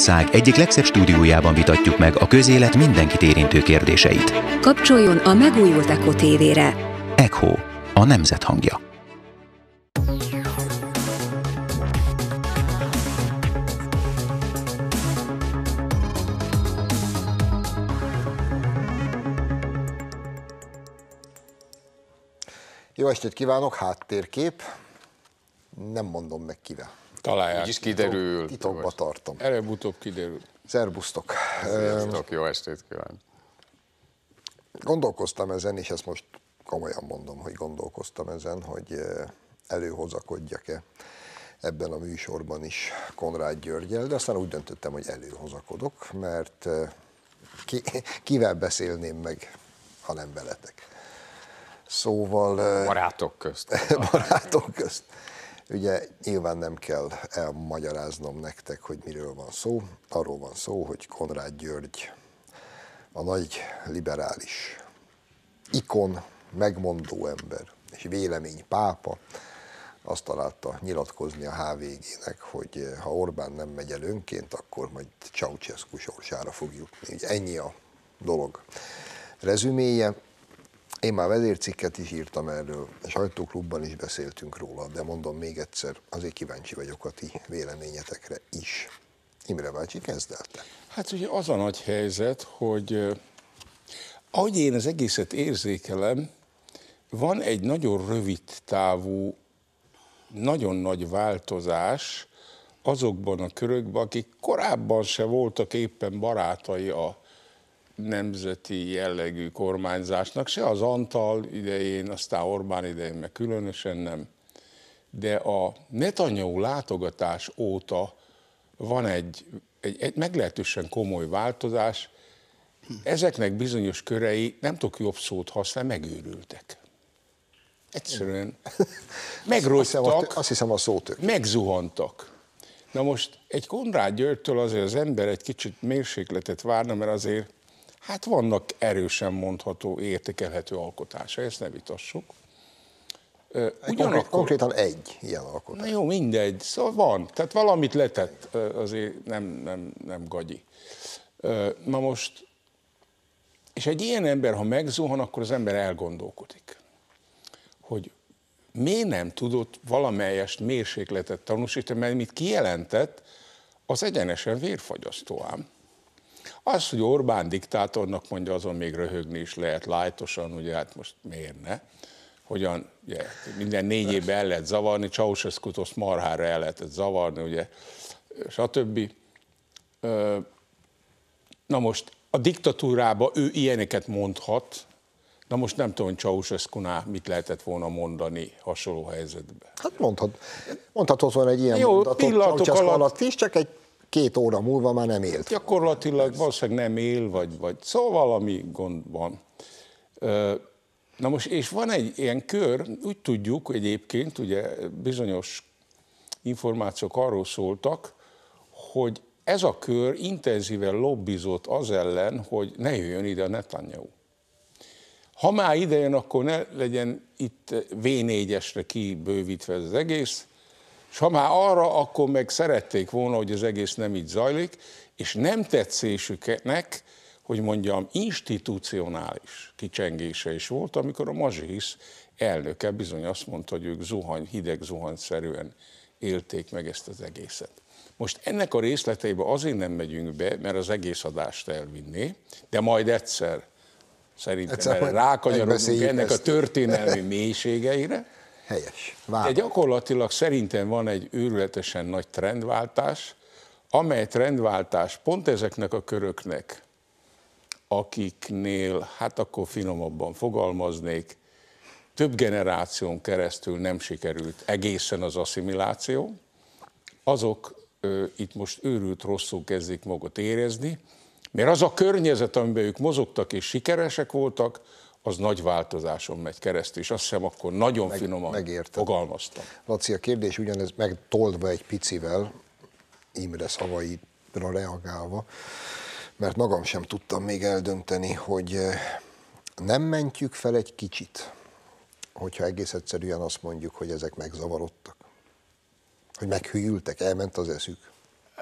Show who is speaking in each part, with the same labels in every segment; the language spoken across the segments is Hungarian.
Speaker 1: ország egyik legszebb stúdiójában vitatjuk meg a közélet mindenkit érintő kérdéseit.
Speaker 2: Kapcsoljon a megújult tv tévére.
Speaker 1: Echo, a nemzet hangja.
Speaker 3: Jó estét kívánok, háttérkép. Nem mondom meg kivel. Találják. Így is kiderül. Titokba tartom. Előbb-utóbb kiderül. Szerbusztok. Szerbusztok, jó estét kívánok. Gondolkoztam ezen, és ezt most komolyan mondom, hogy gondolkoztam ezen, hogy eh, előhozakodjak-e ebben a műsorban is Konrád Györgyel, de aztán úgy döntöttem, hogy előhozakodok, mert eh, ki, kivel beszélném meg, ha nem veletek. Szóval... Eh, barátok közt. barátok közt. Ugye nyilván nem kell elmagyaráznom nektek, hogy miről van szó. Arról van szó, hogy Konrád György a nagy liberális ikon, megmondó ember és vélemény pápa azt találta nyilatkozni a HVG-nek, hogy ha Orbán nem megy el önként, akkor majd Ceausescu sorsára fog jutni. Ugye ennyi a dolog rezüméje. Én már vezércikket is írtam erről, a sajtóklubban is beszéltünk róla, de mondom még egyszer, azért kíváncsi vagyok a ti véleményetekre is. Imre bácsi, kezd el te.
Speaker 4: Hát ugye az a nagy helyzet, hogy ahogy én az egészet érzékelem, van egy nagyon rövid távú, nagyon nagy változás azokban a körökben, akik korábban se voltak éppen barátai a nemzeti jellegű kormányzásnak, se az Antal idején, aztán Orbán idején, meg különösen nem. De a Netanyahu látogatás óta van egy, egy, egy meglehetősen komoly változás, ezeknek bizonyos körei, nem tudok jobb szót használni, megőrültek. Egyszerűen megrosszak. azt hiszem, azt hiszem a szót megzuhantak. Na most egy Konrád Györgytől azért az ember egy kicsit mérsékletet várna, mert azért Hát vannak erősen mondható, értékelhető alkotása, ezt ne vitassuk. Ugyanakkor... Konkrétan egy ilyen alkotás. Na jó, mindegy, szóval van. Tehát valamit letett, azért nem, nem, nem gagyi. Na most, és egy ilyen ember, ha megzuhan, akkor az ember elgondolkodik, hogy miért nem tudott valamelyest mérsékletet tanúsítani, mert mit kijelentett, az egyenesen vérfagyasztó ám. Az, hogy Orbán diktátornak mondja, azon még röhögni is lehet lájtosan, ugye hát most miért ne? Hogyan, ugye, minden négy évben el lehet zavarni, Ceausescu-t azt marhára el lehetett zavarni, ugye, stb. Na most a diktatúrába ő ilyeneket mondhat, Na most nem tudom, ceausescu mit lehetett volna mondani hasonló helyzetben.
Speaker 3: Hát mondhat, mondhatott volna egy ilyen Jó, mondatot alatt, alatt is, csak egy két óra múlva már nem élt.
Speaker 4: Gyakorlatilag valószínűleg nem él, vagy, vagy szóval valami gond van. Na most, és van egy ilyen kör, úgy tudjuk egyébként, ugye bizonyos információk arról szóltak, hogy ez a kör intenzíven lobbizott az ellen, hogy ne jöjjön ide a Netanyahu. Ha már idejön, akkor ne legyen itt V4-esre kibővítve ez az egész, és ha már arra, akkor meg szerették volna, hogy az egész nem így zajlik, és nem tetszésüknek, hogy mondjam, institucionális kicsengése is volt, amikor a Mazsihisz elnöke bizony azt mondta, hogy ők zuhany, hideg zuhanyszerűen élték meg ezt az egészet. Most ennek a részleteibe azért nem megyünk be, mert az egész adást elvinné, de majd egyszer szerintem rákanyarodunk ennek ezt. a történelmi mélységeire, helyes. Válasz. gyakorlatilag szerintem van egy őrületesen nagy trendváltás, amely trendváltás pont ezeknek a köröknek, akiknél, hát akkor finomabban fogalmaznék, több generáción keresztül nem sikerült egészen az asszimiláció, azok ö, itt most őrült rosszul kezdik magot érezni, mert az a környezet, amiben ők mozogtak és sikeresek voltak, az nagy változáson megy keresztül, és azt hiszem akkor nagyon Meg, finoman megértem. fogalmaztam.
Speaker 3: Laci, a kérdés ugyanez megtoldva egy picivel, Imre szavaidra reagálva, mert magam sem tudtam még eldönteni, hogy eh, nem mentjük fel egy kicsit, hogyha egész egyszerűen azt mondjuk, hogy ezek megzavarodtak, hogy meghűltek, elment az eszük.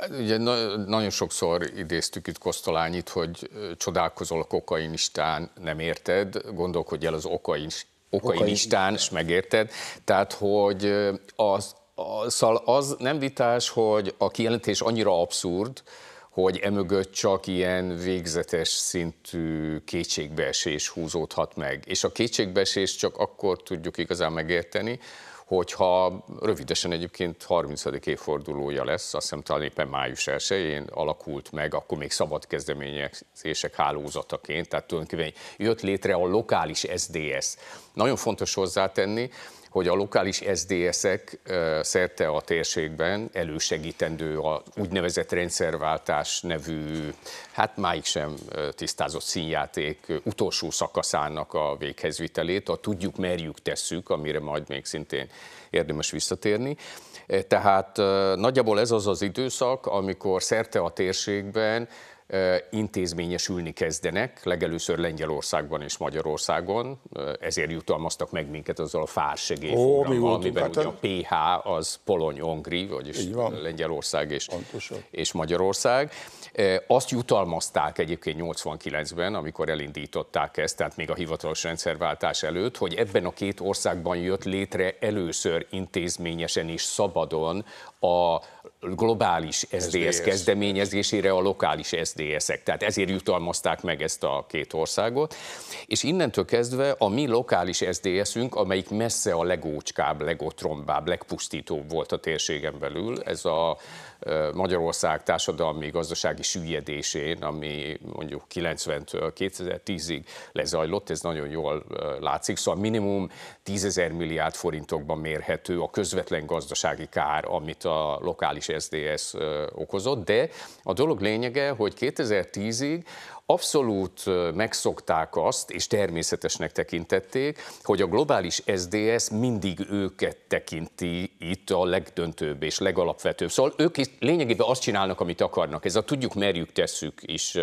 Speaker 2: Hát ugye na, nagyon sokszor idéztük itt Kosztolányit, hogy csodálkozol a kokainistán, nem érted, gondolkodj el az okainistán, okainistán, és megérted. Tehát, hogy az, az, az nem vitás, hogy a kijelentés annyira abszurd, hogy emögött csak ilyen végzetes szintű kétségbeesés húzódhat meg. És a kétségbeesés csak akkor tudjuk igazán megérteni, hogyha rövidesen egyébként 30. évfordulója lesz, azt hiszem talán éppen május 1-én alakult meg, akkor még szabad kezdeményezések hálózataként, tehát tulajdonképpen jött létre a lokális SDS. Nagyon fontos hozzátenni, hogy a lokális SZDSZ-ek szerte a térségben elősegítendő a úgynevezett rendszerváltás nevű, hát máig sem tisztázott színjáték utolsó szakaszának a véghezvitelét, a tudjuk, merjük, tesszük, amire majd még szintén érdemes visszatérni. E, tehát nagyjából ez az az időszak, amikor szerte a térségben intézményesülni kezdenek, legelőször Lengyelországban és Magyarországon, ezért jutalmaztak meg minket azzal a fársegélyprogrammal, amiben hát ugye a PH az Polony-Ongri, vagyis Lengyelország és, és Magyarország. Azt jutalmazták egyébként 89-ben, amikor elindították ezt, tehát még a hivatalos rendszerváltás előtt, hogy ebben a két országban jött létre először intézményesen és szabadon a globális SDS kezdeményezésére a lokális sds ek Tehát ezért jutalmazták meg ezt a két országot. És innentől kezdve a mi lokális sds ünk amelyik messze a legócskább, legotrombább, legpusztítóbb volt a térségen belül, ez a Magyarország társadalmi gazdasági süllyedésén, ami mondjuk 90-től 2010-ig lezajlott, ez nagyon jól látszik, szóval minimum 10 ezer milliárd forintokban mérhető a közvetlen gazdasági kár, amit a lokális SDS okozott, de a dolog lényege, hogy 2010-ig abszolút megszokták azt, és természetesnek tekintették, hogy a globális SDS mindig őket tekinti itt a legdöntőbb és legalapvetőbb. Szóval ők itt lényegében azt csinálnak, amit akarnak. Ez a tudjuk, merjük, tesszük is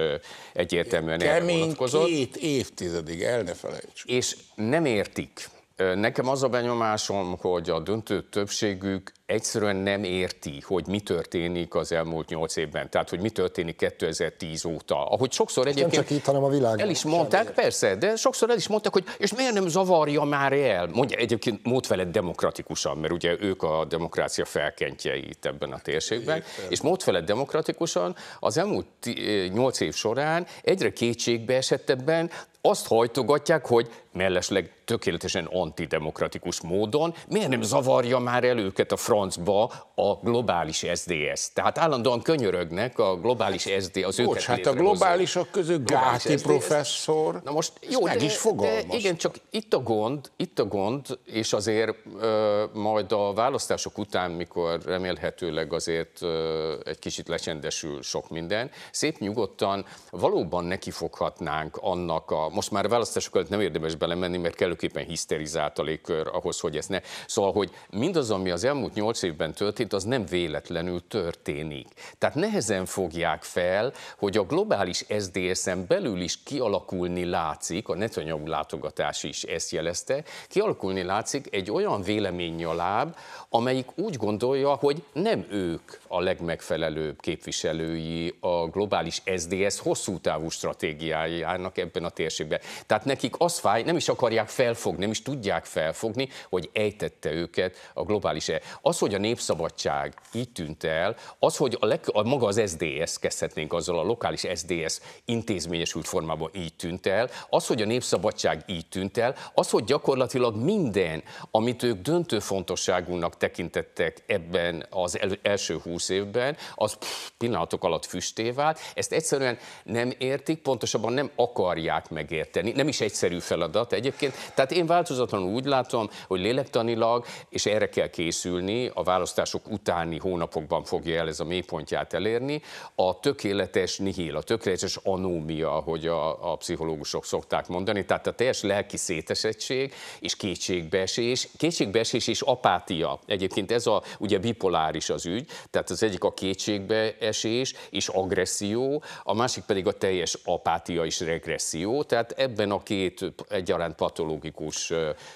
Speaker 2: egyértelműen Kemény
Speaker 4: két évtizedig, el ne
Speaker 2: felejts. És nem értik. Nekem az a benyomásom, hogy a döntő többségük egyszerűen nem érti, hogy mi történik az elmúlt nyolc évben, tehát hogy mi történik 2010 óta. Ahogy sokszor egyébként... Nem csak
Speaker 3: itt, hanem a világon. El is mondták, Semmi.
Speaker 2: persze, de sokszor el is mondták, hogy és miért nem zavarja már el? Mondja egyébként Mótfeled demokratikusan, mert ugye ők a demokrácia felkentjei itt ebben a térségben, Éppen. és Mótfeled demokratikusan az elmúlt eh, nyolc év során egyre kétségbe esett ebben, azt hajtogatják, hogy mellesleg tökéletesen antidemokratikus módon miért nem zavarja már el őket a francba a globális SDS. Tehát állandóan könyörögnek a globális SD az őket Bocs, hát a globálisak között Gáti globális professzor,
Speaker 4: Na most, jó, meg de, is
Speaker 2: De igen, csak itt a gond, itt a gond, és azért ö, majd a választások után, mikor remélhetőleg azért ö, egy kicsit lecsendesül sok minden, szép nyugodtan valóban nekifoghatnánk annak a, most már a választások előtt nem érdemes belemenni, mert kellőképpen hiszterizált a légkör ahhoz, hogy ezt ne. Szóval, hogy mindaz, ami az elmúlt nyolc évben történt, az nem véletlenül történik. Tehát nehezen fogják fel, hogy a globális SZDSZ-en belül is kialakulni látszik, a Netanyahu látogatás is ezt jelezte, kialakulni látszik egy olyan véleménynyaláb, amelyik úgy gondolja, hogy nem ők a legmegfelelőbb képviselői a globális SZDSZ hosszú távú stratégiájának ebben a térségben. Tehát nekik az fáj, nem is akarják felfogni, nem is tudják felfogni, hogy ejtette őket a globális. E. Az az, hogy a népszabadság így tűnt el, az, hogy a, leg, a maga az SDS, kezdhetnénk azzal a lokális SDS intézményesült formában így tűnt el, az, hogy a népszabadság így tűnt el, az, hogy gyakorlatilag minden, amit ők döntő fontosságúnak tekintettek ebben az el, első húsz évben, az pff, pillanatok alatt füsté vált, ezt egyszerűen nem értik, pontosabban nem akarják megérteni, nem is egyszerű feladat egyébként, tehát én változatlanul úgy látom, hogy lélektanilag, és erre kell készülni, a választások utáni hónapokban fogja el ez a mélypontját elérni. A tökéletes nihil, a tökéletes anómia, ahogy a, a pszichológusok szokták mondani, tehát a teljes lelki szétesettség és kétségbeesés, kétségbeesés és apátia. Egyébként ez a ugye bipoláris az ügy, tehát az egyik a kétségbeesés és agresszió, a másik pedig a teljes apátia és regresszió, tehát ebben a két egyaránt patológikus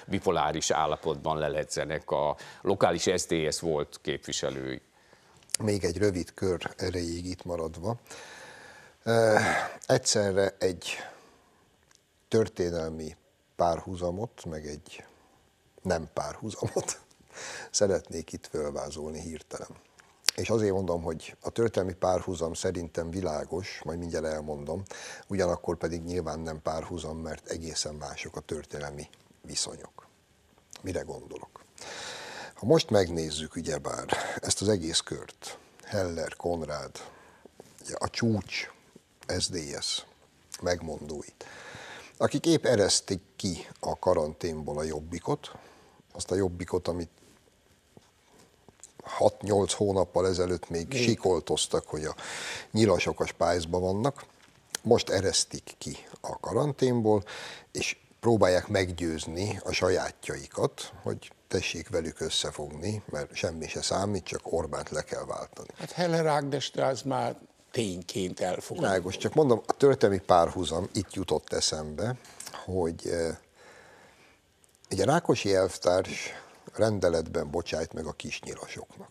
Speaker 2: bipoláris állapotban leledzenek a lokális SZD DSZ volt képviselői.
Speaker 3: Még egy rövid kör erejéig itt maradva. Egyszerre egy történelmi párhuzamot, meg egy nem párhuzamot szeretnék itt fölvázolni hirtelen. És azért mondom, hogy a történelmi párhuzam szerintem világos, majd mindjárt elmondom, ugyanakkor pedig nyilván nem párhuzam, mert egészen mások a történelmi viszonyok. Mire gondolok? Ha most megnézzük ugyebár ezt az egész kört, Heller, Konrád, a csúcs SZDSZ megmondóit, akik épp eresztik ki a karanténból a jobbikot, azt a jobbikot, amit 6-8 hónappal ezelőtt még Mi? sikoltoztak, hogy a nyilasok a spájzban vannak, most eresztik ki a karanténból, és próbálják meggyőzni a sajátjaikat, hogy tessék velük összefogni, mert semmi se számít, csak Orbánt le kell váltani. Hát Heller Ágnesre az már tényként elfogadó. Világos, csak mondom, a történelmi párhuzam itt jutott eszembe, hogy eh, egy Rákosi elvtárs rendeletben bocsájt meg a kisnyilasoknak.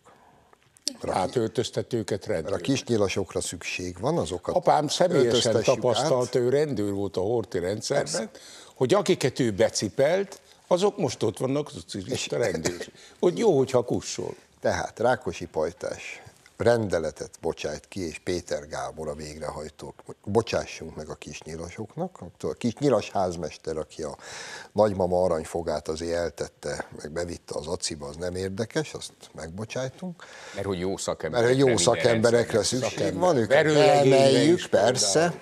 Speaker 3: Átöltöztet őket rendőr. a kisnyilasokra szükség van,
Speaker 4: azokat Apám személyesen tapasztalt, át. ő rendőr volt a horti rendszerben, Persze hogy akiket
Speaker 3: ő becipelt, azok most ott vannak a rendőrség. Hogy jó, hogyha kussol. Tehát Rákosi Pajtás rendeletet bocsájt ki, és Péter Gábor a végrehajtók, bocsássunk meg a kis nyilasoknak, a kis nyilas házmester, aki a nagymama aranyfogát azért eltette, meg bevitte az aciba, az nem érdekes, azt megbocsájtunk. Mert hogy jó szakemberekre, Mert hogy jó szakemberekre szükség van, őket persze,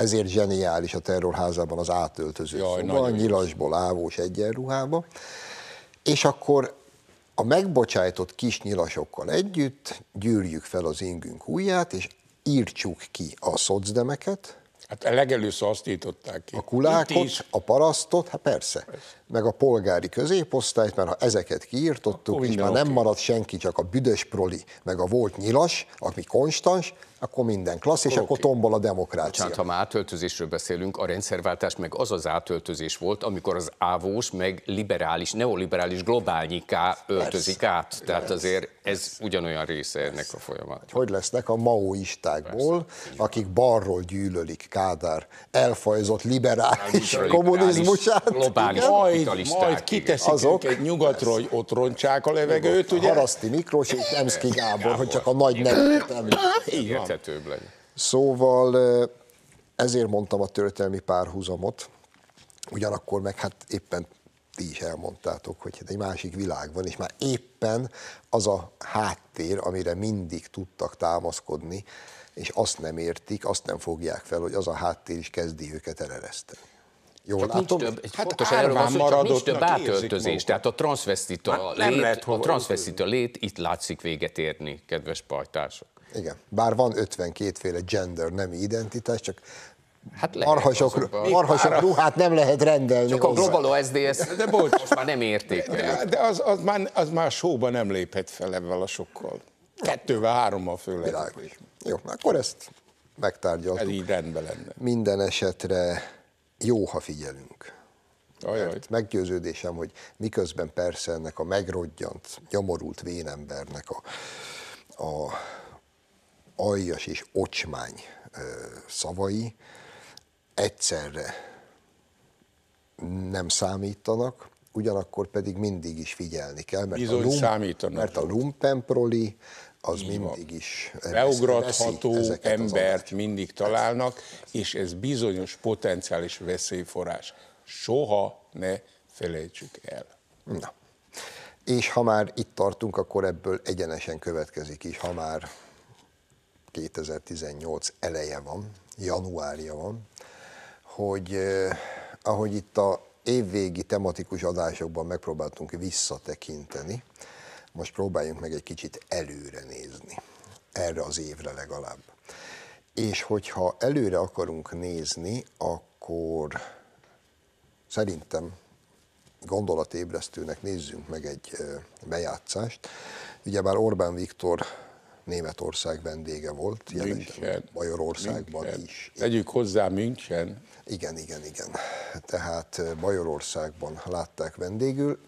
Speaker 3: ezért zseniális a terrorházában az átöltöző Jaj, szoba, nyilasból ávós egyenruhába, és akkor a megbocsájtott kis nyilasokkal együtt gyűrjük fel az ingünk ujját, és írtsuk ki a szocdemeket,
Speaker 4: Hát legelőször azt írtották ki. A kulákot,
Speaker 3: a parasztot, hát persze. persze meg a polgári középosztályt, mert ha ezeket kiírtottuk, akkor és már nem maradt marad senki, csak a büdös proli, meg a volt nyilas, ami konstans, akkor minden klassz, akkor és okay. akkor tombol a demokrácia. Bocsánat, ha
Speaker 2: már átöltözésről beszélünk, a rendszerváltás meg az az átöltözés volt, amikor az ávós meg liberális, neoliberális globálnyiká öltözik Persze. át. Tehát Persze. azért ez Persze. ugyanolyan része ennek a folyamatnak.
Speaker 3: Hogy lesznek a maoistákból, Persze. akik balról gyűlölik Kádár elfajzott liberális, liberális kommunizmusát. Globális. Igen? kapitalisták. Majd kiteszik azok, egy nyugatról, hogy ott rontsák a levegőt, ugye? Haraszti Miklós és Nemszki Gábor, Gábor, hogy csak a nagy nevet hát, Érthetőbb Szóval ezért mondtam a történelmi párhuzamot, ugyanakkor meg hát éppen ti is elmondtátok, hogy hát egy másik világ van, és már éppen az a háttér, amire mindig tudtak támaszkodni, és azt nem értik, azt nem fogják fel, hogy az a háttér is kezdi őket elereszteni. Jól csak látom. nincs több, hát fontos erről van, hogy nincs több átöltözés.
Speaker 2: Tehát a transvestita, hát lét, lehet, a transvestita lét itt látszik véget érni, kedves pajtások.
Speaker 3: Igen, bár van 52 féle gender, nem identitás, csak Hát marhasok, marhasok ruhát nem lehet rendelni. Csak hozzá. a
Speaker 4: Global SDS, de bocs, most már nem érték. De, de az, az, már, az már sóba nem léphet
Speaker 3: fel ebben a sokkal. Kettővel, hárommal főleg. Jó, akkor ezt megtárgyaltuk. Ez így rendben lenne. Minden esetre jó, ha figyelünk. Ajaj. Mert meggyőződésem, hogy miközben persze ennek a megrodjant, nyomorult vénembernek a, a aljas és ocsmány szavai egyszerre nem számítanak, ugyanakkor pedig mindig is figyelni kell, mert Bizony a, lump, mert a lumpenproli, az Így mindig is eh, beugratható embert
Speaker 4: mindig találnak, és ez bizonyos potenciális veszélyforrás. Soha
Speaker 3: ne felejtsük el. Na. És ha már itt tartunk, akkor ebből egyenesen következik is, ha már 2018 eleje van, januárja van, hogy eh, ahogy itt a évvégi tematikus adásokban megpróbáltunk visszatekinteni, most próbáljunk meg egy kicsit előre nézni, erre az évre legalább. És hogyha előre akarunk nézni, akkor szerintem gondolatébresztőnek nézzünk meg egy bejátszást. Ugyebár Orbán Viktor Németország vendége volt, jelenleg Bajorországban München. is. Tegyük hozzá München. Igen, igen, igen. Tehát Bajorországban látták vendégül,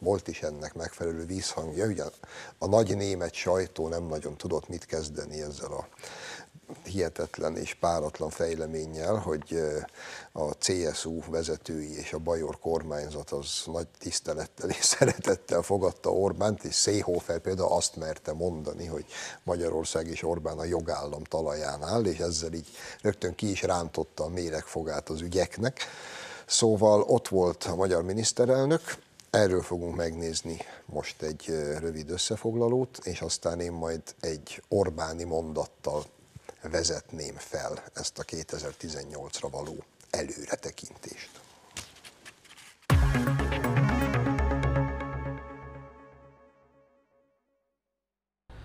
Speaker 3: volt is ennek megfelelő vízhangja, ugye a nagy német sajtó nem nagyon tudott mit kezdeni ezzel a hihetetlen és páratlan fejleménnyel, hogy eh, a CSU vezetői és a Bajor kormányzat az nagy tisztelettel és szeretettel fogadta Orbánt, és Széhofer például azt merte mondani, hogy Magyarország és Orbán a jogállam talaján áll, és ezzel így rögtön ki is rántotta a méregfogát az ügyeknek. Szóval ott volt a magyar miniszterelnök, Erről fogunk megnézni most egy rövid összefoglalót, és aztán én majd egy Orbáni mondattal vezetném fel ezt a 2018-ra való előretekintést.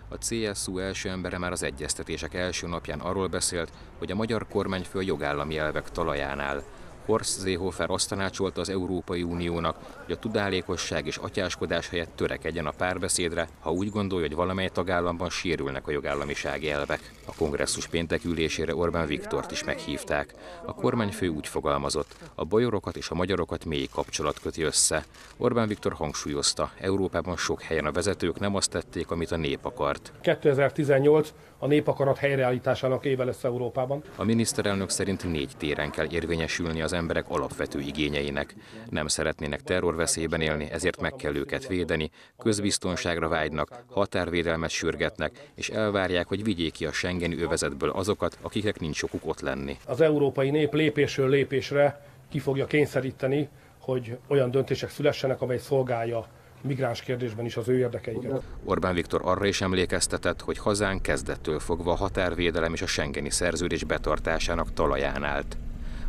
Speaker 1: A CSU első embere már az egyeztetések első napján arról beszélt, hogy a magyar kormány a jogállami elvek talaján áll, Horst Seehofer azt tanácsolta az Európai Uniónak, hogy a tudálékosság és atyáskodás helyett törekedjen a párbeszédre, ha úgy gondolja, hogy valamely tagállamban sérülnek a jogállamisági elvek. A kongresszus péntek ülésére Orbán Viktort is meghívták. A kormányfő úgy fogalmazott, a bajorokat és a magyarokat mély kapcsolat köti össze. Orbán Viktor hangsúlyozta, Európában sok helyen a vezetők nem azt tették, amit a nép akart.
Speaker 2: 2018 a népakarat helyreállításának éve lesz Európában.
Speaker 1: A miniszterelnök szerint négy téren kell érvényesülni az emberek alapvető igényeinek. Nem szeretnének terrorveszélyben élni, ezért meg kell őket védeni, közbiztonságra vágynak, határvédelmet sürgetnek, és elvárják, hogy vigyék ki a Schengeni övezetből azokat, akiknek nincs okuk ott lenni.
Speaker 2: Az európai nép lépésről lépésre ki fogja kényszeríteni, hogy olyan döntések szülessenek, amely szolgálja migráns kérdésben is az ő érdekeiket.
Speaker 1: Orbán Viktor arra is emlékeztetett, hogy hazán kezdettől fogva a határvédelem és a Schengeni szerződés betartásának talaján állt.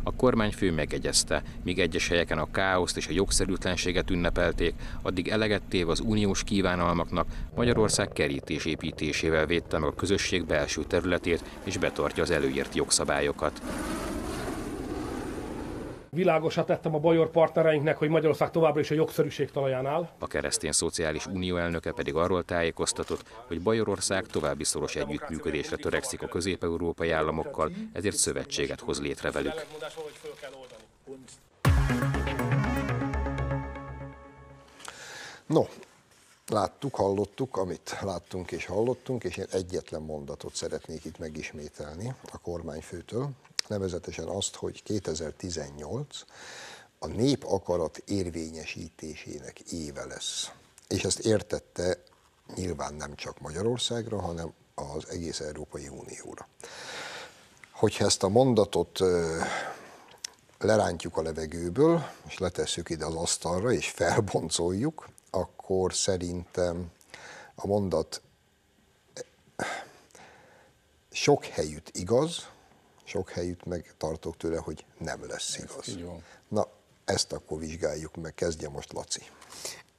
Speaker 1: A kormányfő megegyezte, míg egyes helyeken a káoszt és a jogszerűtlenséget ünnepelték, addig eleget téve az uniós kívánalmaknak Magyarország kerítés építésével védte meg a közösség belső területét és betartja az előírt jogszabályokat
Speaker 2: világosat tettem a bajor partnereinknek, hogy Magyarország továbbra is a jogszerűség talaján áll.
Speaker 1: A keresztény szociális unió elnöke pedig arról tájékoztatott, hogy Bajorország további szoros együttműködésre törekszik a közép-európai államokkal, ezért szövetséget hoz létre velük.
Speaker 3: No, láttuk, hallottuk, amit láttunk és hallottunk, és én egyetlen mondatot szeretnék itt megismételni a kormányfőtől, nevezetesen azt, hogy 2018 a nép akarat érvényesítésének éve lesz. És ezt értette nyilván nem csak Magyarországra, hanem az egész Európai Unióra. Hogyha ezt a mondatot lerántjuk a levegőből, és letesszük ide az asztalra, és felboncoljuk, akkor szerintem a mondat sok helyütt igaz, sok helyütt meg tartok tőle, hogy nem lesz igaz. Na, ezt akkor vizsgáljuk meg, kezdje most Laci.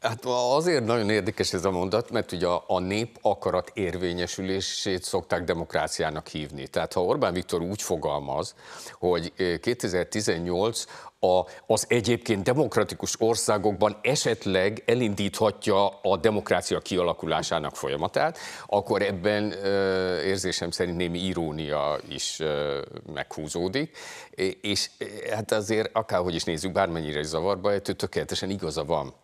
Speaker 2: Hát azért nagyon érdekes ez a mondat, mert ugye a, a nép akarat érvényesülését szokták demokráciának hívni. Tehát ha Orbán Viktor úgy fogalmaz, hogy 2018 eh, a, az egyébként demokratikus országokban esetleg elindíthatja a demokrácia kialakulásának folyamatát, akkor ebben ö, eh, érzésem szerint némi irónia is ö, eh, meghúzódik, és hát azért akárhogy is nézzük, bármennyire is zavarba ettől tökéletesen igaza van.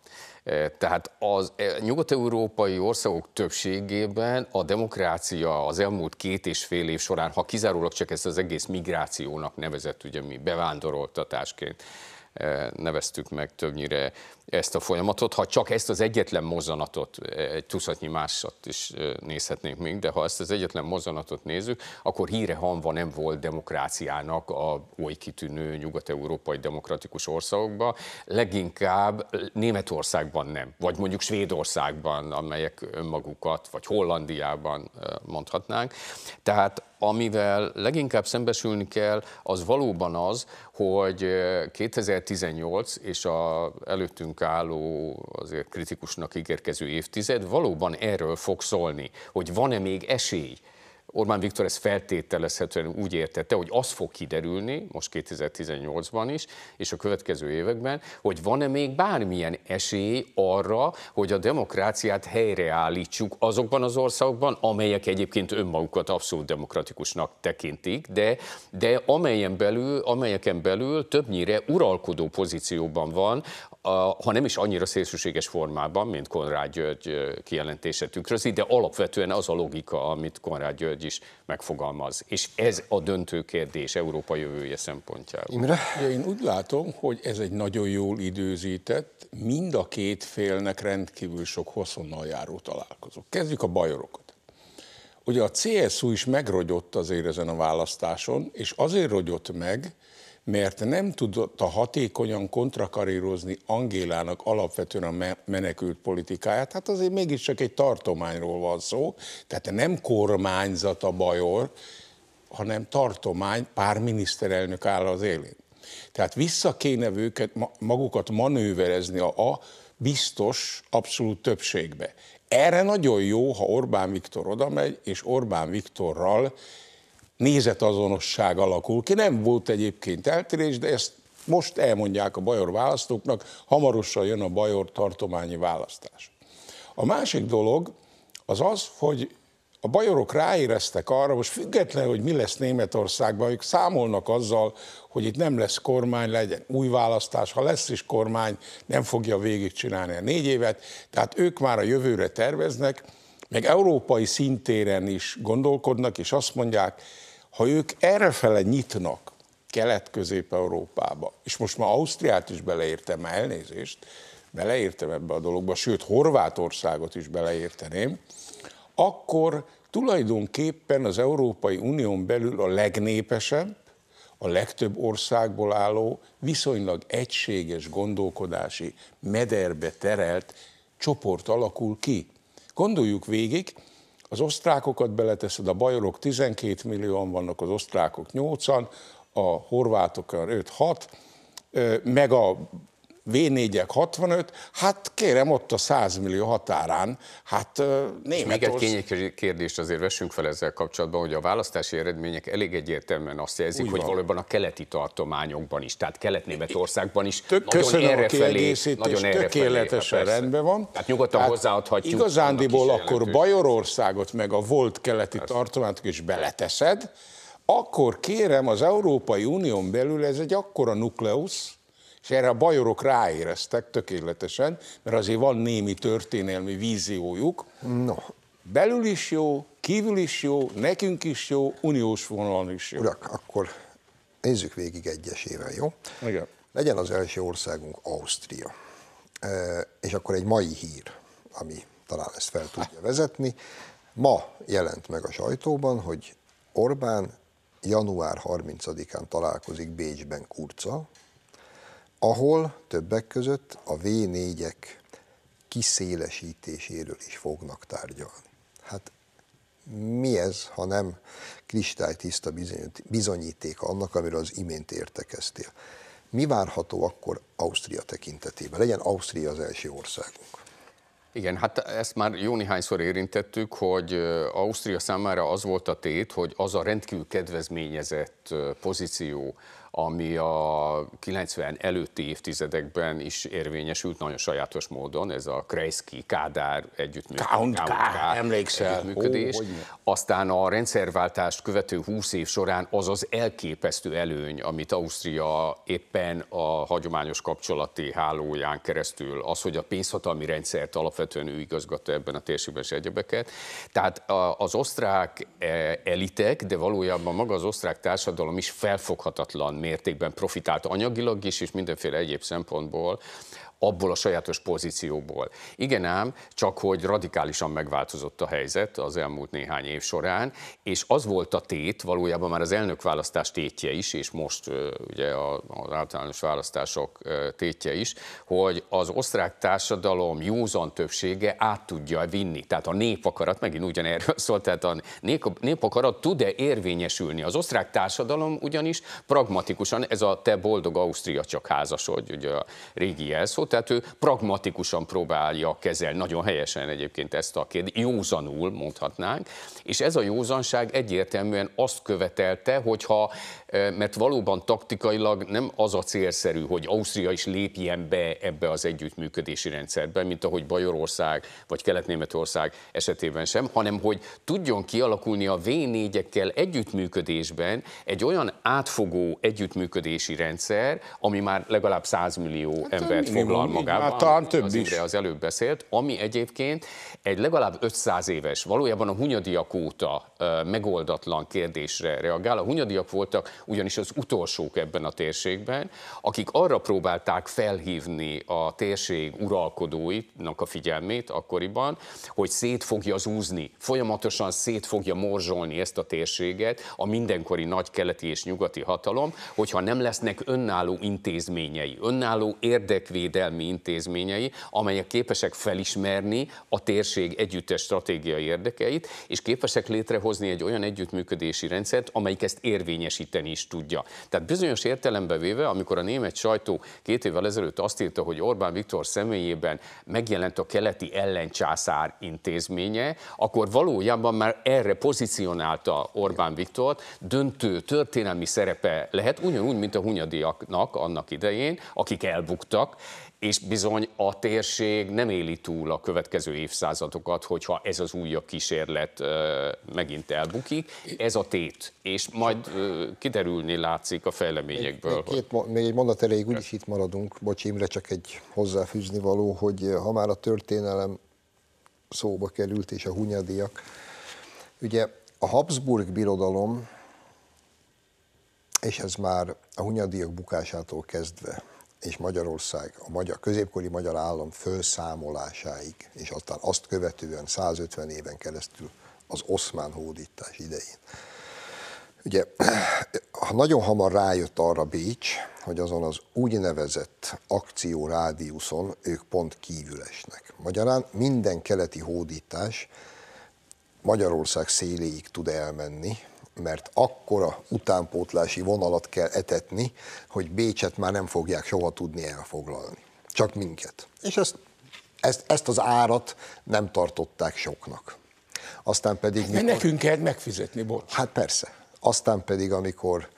Speaker 2: Tehát az nyugat-európai országok többségében a demokrácia az elmúlt két és fél év során, ha kizárólag csak ezt az egész migrációnak nevezett, ugye mi bevándoroltatásként neveztük meg többnyire, ezt a folyamatot, ha csak ezt az egyetlen mozzanatot, e, egy tuszatnyi másat is e, nézhetnénk még, de ha ezt az egyetlen mozzanatot nézzük, akkor híre hanva nem volt demokráciának a oly kitűnő nyugat-európai demokratikus országokban, leginkább Németországban nem, vagy mondjuk Svédországban, amelyek önmagukat, vagy Hollandiában e, mondhatnánk. Tehát amivel leginkább szembesülni kell, az valóban az, hogy 2018 és a előttünk előttünk álló, azért kritikusnak ígérkező évtized valóban erről fog szólni, hogy van-e még esély Orbán Viktor ezt feltételezhetően úgy értette, hogy az fog kiderülni, most 2018-ban is, és a következő években, hogy van-e még bármilyen esély arra, hogy a demokráciát helyreállítsuk azokban az országokban, amelyek egyébként önmagukat abszolút demokratikusnak tekintik, de, de amelyen belül, amelyeken belül többnyire uralkodó pozícióban van, a, ha nem is annyira szélsőséges formában, mint Konrád György kijelentése tükrözi, de alapvetően az a logika, amit Konrád György György is megfogalmaz. És ez a döntő kérdés Európa jövője szempontjából. Imre?
Speaker 4: Ja, én úgy látom, hogy ez egy nagyon jól időzített, mind a két félnek rendkívül sok hosszonnal járó találkozó. Kezdjük a bajorokat. Ugye a CSU is megrogyott azért ezen a választáson, és azért rogyott meg, mert nem tudta hatékonyan kontrakarírozni Angélának alapvetően a menekült politikáját. Hát azért mégiscsak egy tartományról van szó, tehát nem kormányzat a Bajor, hanem tartomány, pár miniszterelnök áll az élén. Tehát vissza kéne őket, magukat manőverezni a, a biztos abszolút többségbe. Erre nagyon jó, ha Orbán Viktor odamegy, és Orbán Viktorral nézetazonosság alakul ki. Nem volt egyébként eltérés, de ezt most elmondják a bajor választóknak, hamarosan jön a bajor tartományi választás. A másik dolog az az, hogy a bajorok ráéreztek arra, most függetlenül, hogy mi lesz Németországban, ők számolnak azzal, hogy itt nem lesz kormány, legyen új választás, ha lesz is kormány, nem fogja végigcsinálni a négy évet, tehát ők már a jövőre terveznek, meg európai szintéren is gondolkodnak, és azt mondják, ha ők errefele nyitnak, Kelet-Közép-Európába, és most már Ausztriát is beleértem, elnézést, beleértem ebbe a dologba, sőt Horvátországot is beleérteném, akkor tulajdonképpen az Európai Unión belül a legnépesebb, a legtöbb országból álló, viszonylag egységes gondolkodási mederbe terelt csoport alakul ki. Gondoljuk végig, az osztrákokat beleteszed, a bajorok 12 millióan vannak, az osztrákok 8-an, a horvátok 5-6, meg a v 4 65, hát kérem ott a 100 millió határán, hát német. Még
Speaker 2: egy kérdést azért vessünk fel ezzel kapcsolatban, hogy a választási eredmények elég egyértelműen azt jelzik, hogy valóban a keleti tartományokban is, tehát kelet-németországban is Tök, nagyon köszönöm erre a kiegészítést, nagyon erre tökéletesen felé, rendben
Speaker 4: van. Hát nyugodtan hát hozzáadhatjuk. Igazándiból akkor Bajorországot meg a volt keleti Persze. tartományt is beleteszed, akkor kérem az Európai Unión belül ez egy akkora nukleusz, és erre a bajorok ráéreztek tökéletesen, mert azért van némi történelmi víziójuk. No.
Speaker 3: Belül is jó, kívül is jó, nekünk is jó, uniós vonalon is jó. Urak, akkor nézzük végig egyesével, jó? Igen. Legyen az első országunk Ausztria. E, és akkor egy mai hír, ami talán ezt fel tudja vezetni. Ma jelent meg a sajtóban, hogy Orbán január 30-án találkozik Bécsben Kurca, ahol többek között a V4-ek kiszélesítéséről is fognak tárgyalni. Hát mi ez, ha nem kristálytiszta bizonyíték annak, amiről az imént értekeztél? Mi várható akkor Ausztria tekintetében? Legyen Ausztria az első országunk.
Speaker 2: Igen, hát ezt már jó néhányszor érintettük, hogy Ausztria számára az volt a tét, hogy az a rendkívül kedvezményezett pozíció, ami a 90 előtti évtizedekben is érvényesült nagyon sajátos módon, ez a Kreisky, Kádár együttműködés. Count K, emlékszel. Együttműködés. Ó, Aztán a rendszerváltást követő 20 év során az az elképesztő előny, amit Ausztria éppen a hagyományos kapcsolati hálóján keresztül, az, hogy a pénzhatalmi rendszert alapvetően ő igazgatta ebben a térségben és egyebeket. Tehát az osztrák eh, elitek, de valójában maga az osztrák társadalom is felfoghatatlan mértékben profitált anyagilag is, és mindenféle egyéb szempontból abból a sajátos pozícióból. Igen ám, csak hogy radikálisan megváltozott a helyzet az elmúlt néhány év során, és az volt a tét, valójában már az elnökválasztás tétje is, és most ugye az általános választások tétje is, hogy az osztrák társadalom józan többsége át tudja vinni. Tehát a népakarat, megint ugyanerről szólt, tehát a népakarat tud-e érvényesülni? Az osztrák társadalom ugyanis pragmatikusan, ez a te boldog Ausztria csak házasod, ugye a régi jelszó, tehát ő pragmatikusan próbálja kezelni, nagyon helyesen egyébként ezt a kérdést, józanul mondhatnánk, és ez a józanság egyértelműen azt követelte, hogyha, e, mert valóban taktikailag nem az a célszerű, hogy Ausztria is lépjen be ebbe az együttműködési rendszerbe, mint ahogy Bajorország vagy Kelet-Németország esetében sem, hanem hogy tudjon kialakulni a V4-ekkel együttműködésben egy olyan átfogó együttműködési rendszer, ami már legalább 100 millió hát embert foglal foglal magában. hát, talán több az is. az előbb beszélt, ami egyébként egy legalább 500 éves, valójában a hunyadiak óta megoldatlan kérdésre reagál. A hunyadiak voltak ugyanis az utolsók ebben a térségben, akik arra próbálták felhívni a térség uralkodóinak a figyelmét akkoriban, hogy szét fogja zúzni, folyamatosan szét fogja morzsolni ezt a térséget a mindenkori nagy keleti és nyugati hatalom, hogyha nem lesznek önálló intézményei, önálló érdekvédelmények, védelmi intézményei, amelyek képesek felismerni a térség együttes stratégiai érdekeit, és képesek létrehozni egy olyan együttműködési rendszert, amelyik ezt érvényesíteni is tudja. Tehát bizonyos értelembe véve, amikor a német sajtó két évvel ezelőtt azt írta, hogy Orbán Viktor személyében megjelent a keleti ellencsászár intézménye, akkor valójában már erre pozícionálta Orbán Viktor, döntő történelmi szerepe lehet, ugyanúgy, mint a hunyadiaknak annak idején, akik elbuktak, és bizony a térség nem éli túl a következő évszázadokat, hogyha ez az újabb kísérlet megint elbukik. Ez a tét, és majd kiderülni látszik a fejleményekből. egy még,
Speaker 3: két, még egy mondat elejéig úgyis itt maradunk, bocs Imre, csak egy hozzáfűzni való, hogy ha már a történelem szóba került, és a hunyadiak, ugye a Habsburg birodalom, és ez már a hunyadiak bukásától kezdve és Magyarország a magyar, középkori magyar állam felszámolásáig, és aztán azt követően 150 éven keresztül az oszmán hódítás idején. Ugye nagyon hamar rájött arra Bécs, hogy azon az úgynevezett akció rádiuszon ők pont esnek. Magyarán minden keleti hódítás Magyarország széléig tud elmenni, mert akkora utánpótlási vonalat kell etetni, hogy Bécset már nem fogják soha tudni elfoglalni. Csak minket. És ezt, ezt, ezt az árat nem tartották soknak. Aztán pedig... Hát, mikor... Nekünk kell megfizetni, bocs. Hát persze. Aztán pedig, amikor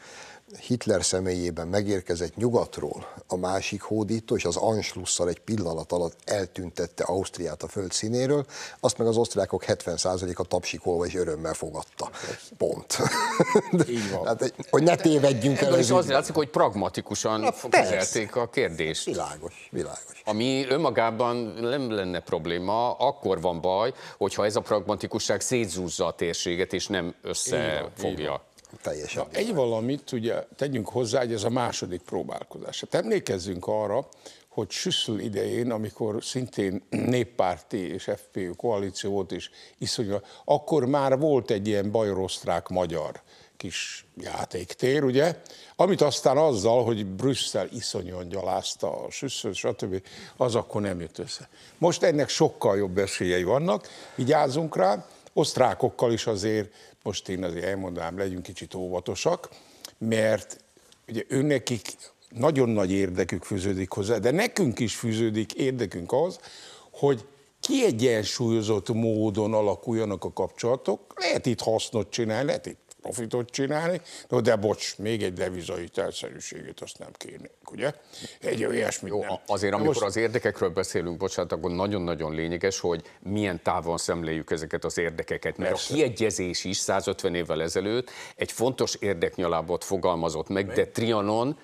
Speaker 3: Hitler személyében megérkezett nyugatról a másik hódító, és az Anschlusszal egy pillanat alatt eltüntette Ausztriát a föld színéről, azt meg az osztrákok 70%-a tapsikolva és örömmel fogadta. Pont. Így van. hát, hogy ne tévedjünk el. És az
Speaker 2: látszik, hogy pragmatikusan kezelték a kérdést. Világos, világos. Ami önmagában nem lenne probléma, akkor van baj, hogyha ez a pragmatikusság szétzúzza a térséget, és nem összefogja
Speaker 4: teljesen. Na, egy valamit ugye tegyünk hozzá, hogy ez a második próbálkozás. Hát emlékezzünk arra, hogy Süsszl idején, amikor szintén néppárti és FPÖ koalíció volt is iszonylag, akkor már volt egy ilyen bajorosztrák-magyar kis játéktér, ugye, amit aztán azzal, hogy Brüsszel iszonyúan gyalázta a süsszöt, stb., az akkor nem jött össze. Most ennek sokkal jobb esélyei vannak, vigyázzunk rá, osztrákokkal is azért, most én azért elmondanám, legyünk kicsit óvatosak, mert ugye őnekik nagyon nagy érdekük fűződik hozzá, de nekünk is fűződik érdekünk az, hogy kiegyensúlyozott módon alakuljanak a kapcsolatok, lehet itt hasznot csinálni, lehet itt profitot csinálni, no de bocs, még egy telszerűségét azt nem kérnék, ugye? Egy olyasmit Jó, nem. azért amikor most... az
Speaker 2: érdekekről beszélünk, bocsánat, akkor nagyon-nagyon lényeges, hogy milyen távon szemléljük ezeket az érdekeket, mert Persze. a kiegyezés is 150 évvel ezelőtt egy fontos érdeknyalábot fogalmazott meg, de Trianon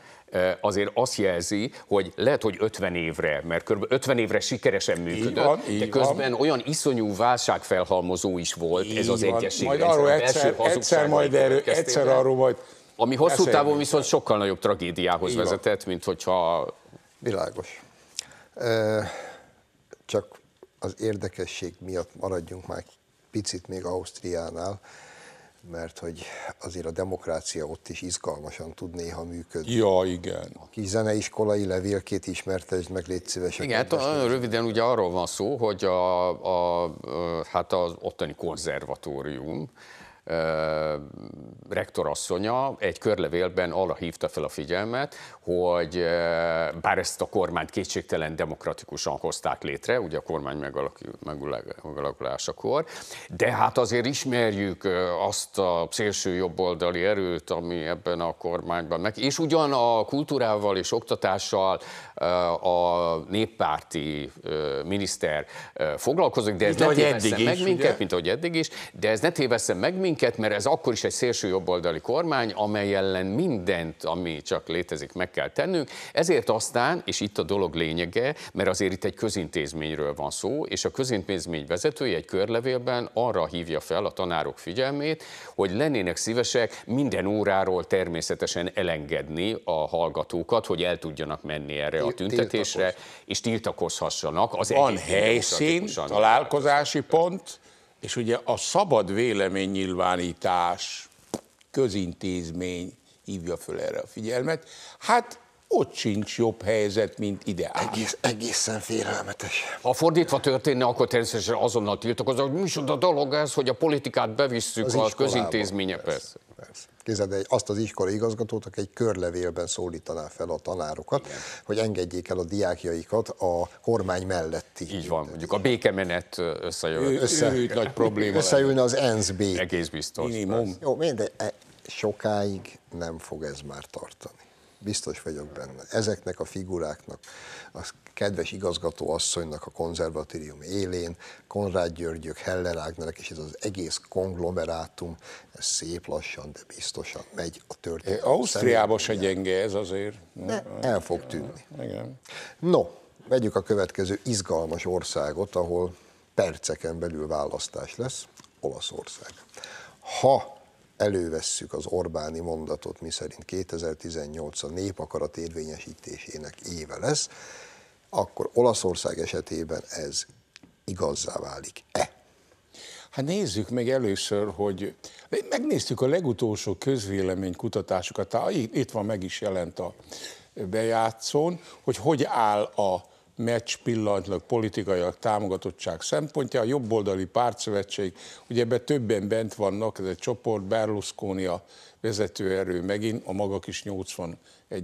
Speaker 2: azért azt jelzi, hogy lehet, hogy 50 évre, mert kb. 50 évre sikeresen működött, van, de közben van. olyan iszonyú válságfelhalmozó is volt így ez az egyesség. Majd arról egyszer, egyszer, majd erő, egyszer arról majd ami hosszú távon viszont sokkal nagyobb tragédiához Így vezetett, van. mint hogyha...
Speaker 3: Világos. Csak az érdekesség miatt maradjunk már picit még Ausztriánál mert hogy azért a demokrácia ott is izgalmasan tud néha működni. Ja, igen. A kis zeneiskolai levélkét ismertesd meg, légy szíves.
Speaker 2: Igen, hát röviden ugye arról van szó, hogy a, a, hát az ottani konzervatórium, rektorasszonya egy körlevélben arra hívta fel a figyelmet, hogy bár ezt a kormányt kétségtelen demokratikusan hozták létre, ugye a kormány megalakulásakor, de hát azért ismerjük azt a szélső jobboldali erőt, ami ebben a kormányban meg, és ugyan a kultúrával és oktatással a néppárti miniszter foglalkozik, de ez mint ne tévesszen meg minket, ugye? mint ahogy eddig is, de ez ne tévesszen meg minket, minket, mert ez akkor is egy szélső jobboldali kormány, amely ellen mindent, ami csak létezik, meg kell tennünk. Ezért aztán, és itt a dolog lényege, mert azért itt egy közintézményről van szó, és a közintézmény vezetője egy körlevélben arra hívja fel a tanárok figyelmét, hogy lennének szívesek minden óráról természetesen elengedni a hallgatókat, hogy el tudjanak menni erre a tüntetésre, és
Speaker 4: tiltakozhassanak. Az van helyszín, találkozási pont, és ugye a szabad véleménynyilvánítás, közintézmény hívja föl erre a figyelmet. Hát ott sincs jobb helyzet, mint ide. Egész, egészen félelmetes.
Speaker 2: Ha fordítva történne, akkor természetesen azonnal tiltakozok. a dolog ez, hogy a politikát bevisszük az a közintézménye persze.
Speaker 3: persze. Képzeld, azt az iskola igazgatót, aki egy körlevélben szólítaná fel a tanárokat, Igen. hogy engedjék el a diákjaikat a kormány melletti. Így van, mondjuk
Speaker 2: a békemenet összejön. Össze, ő, nagy probléma. Összejön az
Speaker 3: ENSZ béke. Egész biztos. Minimum. Jó, mindegy, e- sokáig nem fog ez már tartani biztos vagyok benne. Ezeknek a figuráknak, a kedves igazgató asszonynak a konzervatírium élén, Konrád Györgyök, Heller Ágnerek, és ez az egész konglomerátum, ez szép lassan, de biztosan megy a történet. Ausztriában
Speaker 4: se gyenge ez azért. De el fog tűnni.
Speaker 3: Igen. No, vegyük a következő izgalmas országot, ahol perceken belül választás lesz, Olaszország. Ha elővesszük az Orbáni mondatot, miszerint 2018 a népakarat érvényesítésének éve lesz, akkor Olaszország esetében ez igazzá válik-e?
Speaker 4: Hát nézzük meg először, hogy megnéztük a legutolsó közvéleménykutatásokat, tehát itt van meg is jelent a bejátszón, hogy hogy áll a meccs pillanatnak politikailag támogatottság szempontja. A jobboldali pártszövetség, ugye ebben többen bent vannak, ez egy csoport, Berlusconi a vezetőerő megint, a maga kis 81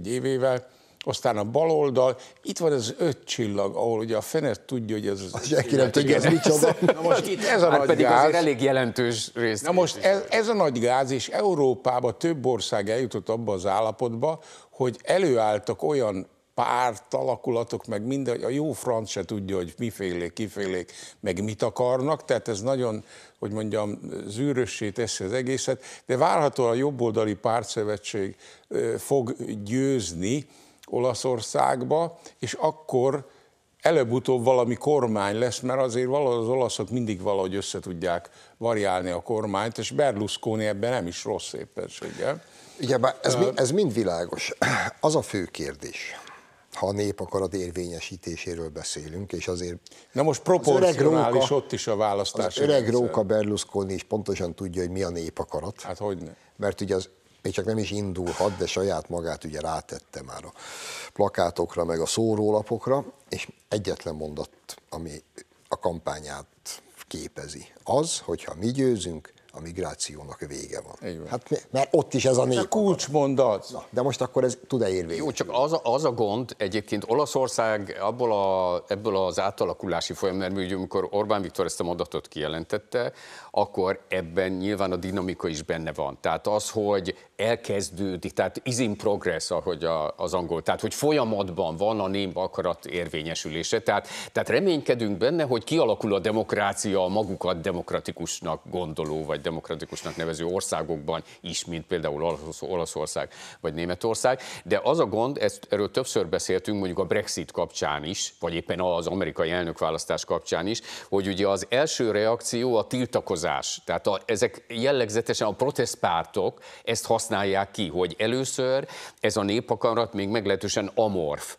Speaker 4: évével, aztán a baloldal, itt van az öt csillag, ahol ugye a fenet tudja, hogy ez az... Az senki nem tudja, ez micsoda. Na most hát itt ez a hát nagy pedig gáz. azért elég jelentős rész. Na most ez, ez a nagy gáz, és Európába több ország eljutott abba az állapotba, hogy előálltak olyan párt alakulatok, meg minden, a jó franc se tudja, hogy mifélék, kifélék, meg mit akarnak, tehát ez nagyon, hogy mondjam, zűrössé teszi az egészet, de várhatóan a jobboldali pártszövetség fog győzni Olaszországba, és akkor előbb-utóbb valami kormány lesz, mert azért valahogy az olaszok mindig valahogy összetudják
Speaker 3: variálni a kormányt, és Berlusconi ebben nem is rossz éppenséggel. Ugye, ez, ez mind világos. Az a fő kérdés, ha a akarat érvényesítéséről beszélünk, és azért... Na most proporcionális az ott
Speaker 4: is a választás. Az öreg Róka
Speaker 3: Berlusconi is pontosan tudja, hogy mi a akarat. Hát ne? Mert ugye az még csak nem is indulhat, de saját magát ugye rátette már a plakátokra, meg a szórólapokra, és egyetlen mondat, ami a kampányát képezi. Az, hogyha mi győzünk, a migrációnak vége van. van. Hát, mert ott is ez a név. A kulcsmondat. Na, de most akkor ez tud-e érvény? Jó, csak
Speaker 2: az a, az a gond, egyébként Olaszország abból a, ebből az átalakulási folyamán, mert amikor Orbán Viktor ezt a mondatot kijelentette, akkor ebben nyilván a dinamika is benne van. Tehát az, hogy elkezdődik, tehát is in progress, ahogy a, az angol, tehát hogy folyamatban van a ném akarat érvényesülése. Tehát, tehát reménykedünk benne, hogy kialakul a demokrácia a magukat demokratikusnak gondoló, vagy nagy demokratikusnak nevező országokban is, mint például Olaszország vagy Németország. De az a gond, ezt, erről többször beszéltünk, mondjuk a Brexit kapcsán is, vagy éppen az amerikai elnökválasztás kapcsán is, hogy ugye az első reakció a tiltakozás. Tehát a, ezek jellegzetesen a protestpártok ezt használják ki, hogy először ez a népakarat még meglehetősen amorf